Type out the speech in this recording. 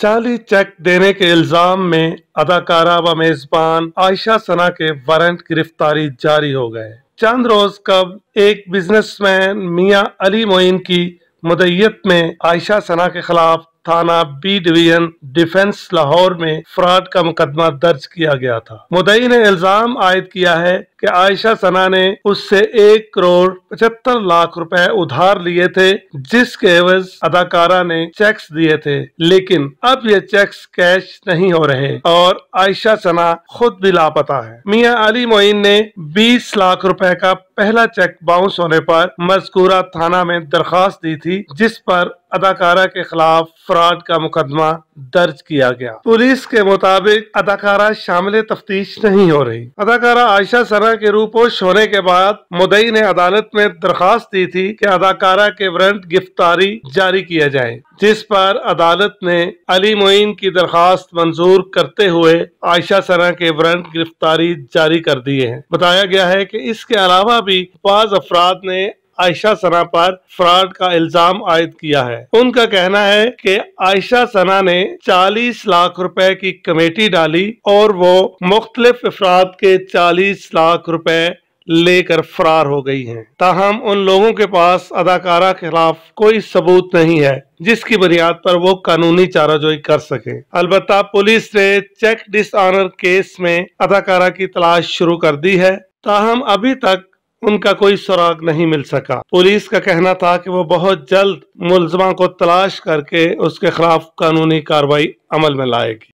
जाली चेक देने के इल्जाम में अदाकारा व मेजबान आयशा सना के वारंट गिरफ्तारी जारी हो गए चंद रोज कब एक बिजनेसमैन मियां अली मोइन की मदयत में आयशा सना के खिलाफ थाना बी डिवीजन डिफेंस लाहौर में फ्रॉड का मुकदमा दर्ज किया गया था मुदई ने इल्जाम आयद किया है कि आयशा सना ने उससे एक करोड़ पचहत्तर लाख रुपए उधार लिए थे जिसके एवज अदाकारा ने चेक्स दिए थे लेकिन अब ये चेक्स कैश नहीं हो रहे और आयशा सना खुद भी लापता है मियाँ अली मोइन ने 20 लाख रुपए का पहला चेक बाउंस होने पर मजकूरा थाना में दरखास्त दी थी जिस पर अदाकारा के खिलाफ फ्रॉड का मुकदमा दर्ज किया गया पुलिस के मुताबिक अदाकारा शामिल तफ्तीश नहीं हो रही अदाकारा आयशा सना अदाकारा के रूपोश होने के बाद मुदई ने अदालत में दरखास्त दी थी कि अदाकारा के वरंट गिरफ्तारी जारी किया जाए जिस पर अदालत ने अली मोइन की दरखास्त मंजूर करते हुए आयशा सना के वरंट गिरफ्तारी जारी कर दिए हैं बताया गया है कि इसके अलावा भी बाज अफराद ने आयशा सना पर फ्रॉड का इल्जाम आयद किया है उनका कहना है कि आयशा सना ने 40 लाख रुपए की कमेटी डाली और वो मुख्तलिफ अफराद के 40 लाख रुपए लेकर फरार हो गई हैं। ताहम उन लोगों के पास अदाकारा के खिलाफ कोई सबूत नहीं है जिसकी बुनियाद पर वो कानूनी चाराजोई कर सके अलबत् पुलिस ने चेक डिसऑनर केस में अदाकारा की तलाश शुरू कर दी है ताहम अभी तक उनका कोई सुराग नहीं मिल सका पुलिस का कहना था कि वो बहुत जल्द मुलजमा को तलाश करके उसके खिलाफ कानूनी कार्रवाई अमल में लाएगी